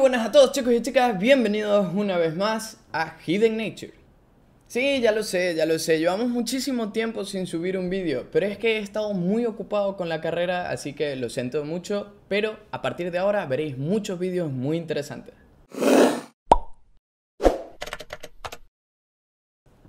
buenas a todos chicos y chicas, bienvenidos una vez más a Hidden Nature Sí, ya lo sé, ya lo sé, llevamos muchísimo tiempo sin subir un vídeo Pero es que he estado muy ocupado con la carrera, así que lo siento mucho Pero a partir de ahora veréis muchos vídeos muy interesantes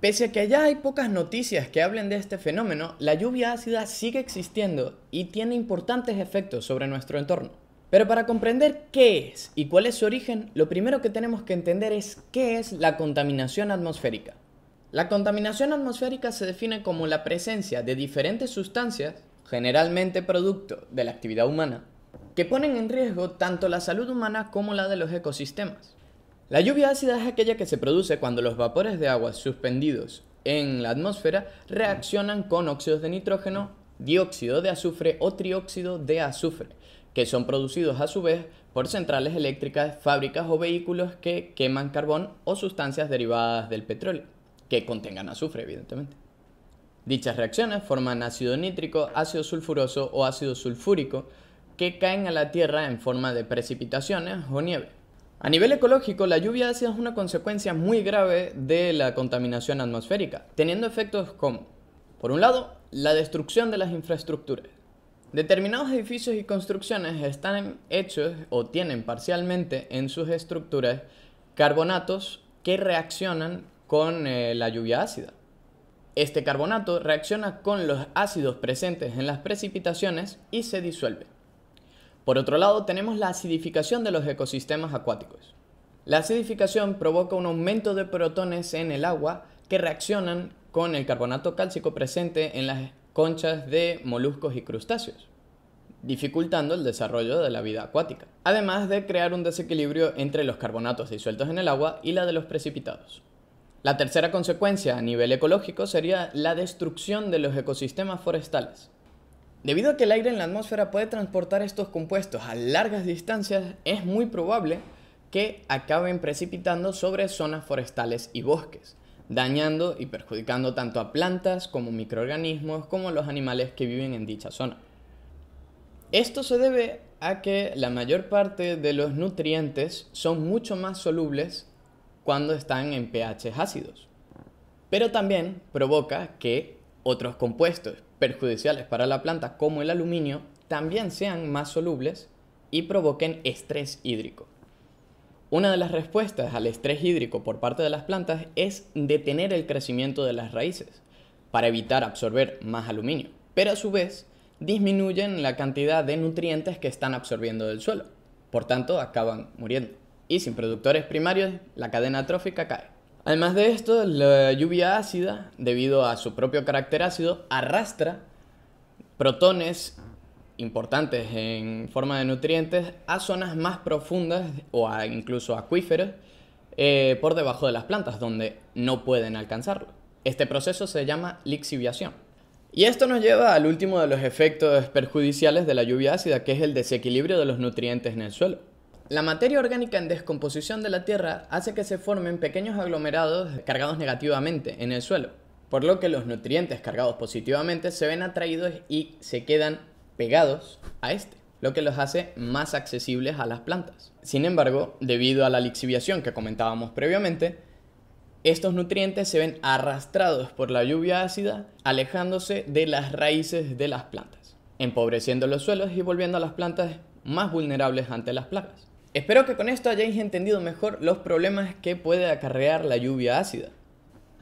Pese a que allá hay pocas noticias que hablen de este fenómeno, la lluvia ácida sigue existiendo y tiene importantes efectos sobre nuestro entorno. Pero para comprender qué es y cuál es su origen, lo primero que tenemos que entender es qué es la contaminación atmosférica. La contaminación atmosférica se define como la presencia de diferentes sustancias, generalmente producto de la actividad humana, que ponen en riesgo tanto la salud humana como la de los ecosistemas. La lluvia ácida es aquella que se produce cuando los vapores de agua suspendidos en la atmósfera reaccionan con óxidos de nitrógeno, dióxido de azufre o trióxido de azufre, que son producidos a su vez por centrales eléctricas, fábricas o vehículos que queman carbón o sustancias derivadas del petróleo, que contengan azufre, evidentemente. Dichas reacciones forman ácido nítrico, ácido sulfuroso o ácido sulfúrico, que caen a la tierra en forma de precipitaciones o nieve. A nivel ecológico, la lluvia ácida es una consecuencia muy grave de la contaminación atmosférica, teniendo efectos como, por un lado, la destrucción de las infraestructuras, Determinados edificios y construcciones están hechos o tienen parcialmente en sus estructuras carbonatos que reaccionan con eh, la lluvia ácida. Este carbonato reacciona con los ácidos presentes en las precipitaciones y se disuelve. Por otro lado, tenemos la acidificación de los ecosistemas acuáticos. La acidificación provoca un aumento de protones en el agua que reaccionan con el carbonato cálcico presente en las conchas de moluscos y crustáceos, dificultando el desarrollo de la vida acuática, además de crear un desequilibrio entre los carbonatos disueltos en el agua y la de los precipitados. La tercera consecuencia a nivel ecológico sería la destrucción de los ecosistemas forestales. Debido a que el aire en la atmósfera puede transportar estos compuestos a largas distancias, es muy probable que acaben precipitando sobre zonas forestales y bosques, dañando y perjudicando tanto a plantas como microorganismos como a los animales que viven en dicha zona. Esto se debe a que la mayor parte de los nutrientes son mucho más solubles cuando están en pH ácidos. Pero también provoca que otros compuestos perjudiciales para la planta como el aluminio también sean más solubles y provoquen estrés hídrico. Una de las respuestas al estrés hídrico por parte de las plantas es detener el crecimiento de las raíces para evitar absorber más aluminio, pero a su vez disminuyen la cantidad de nutrientes que están absorbiendo del suelo. Por tanto, acaban muriendo. Y sin productores primarios, la cadena trófica cae. Además de esto, la lluvia ácida, debido a su propio carácter ácido, arrastra protones importantes en forma de nutrientes a zonas más profundas o incluso acuíferos eh, por debajo de las plantas donde no pueden alcanzarlo. Este proceso se llama lixiviación. Y esto nos lleva al último de los efectos perjudiciales de la lluvia ácida, que es el desequilibrio de los nutrientes en el suelo. La materia orgánica en descomposición de la tierra hace que se formen pequeños aglomerados cargados negativamente en el suelo, por lo que los nutrientes cargados positivamente se ven atraídos y se quedan pegados a este, lo que los hace más accesibles a las plantas. Sin embargo, debido a la lixiviación que comentábamos previamente, estos nutrientes se ven arrastrados por la lluvia ácida, alejándose de las raíces de las plantas, empobreciendo los suelos y volviendo a las plantas más vulnerables ante las plagas. Espero que con esto hayáis entendido mejor los problemas que puede acarrear la lluvia ácida.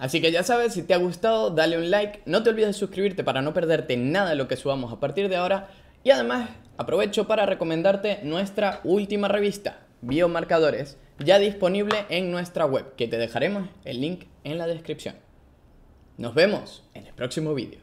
Así que ya sabes, si te ha gustado, dale un like, no te olvides de suscribirte para no perderte nada de lo que subamos a partir de ahora y además aprovecho para recomendarte nuestra última revista, Biomarcadores, ya disponible en nuestra web, que te dejaremos el link en la descripción. Nos vemos en el próximo vídeo.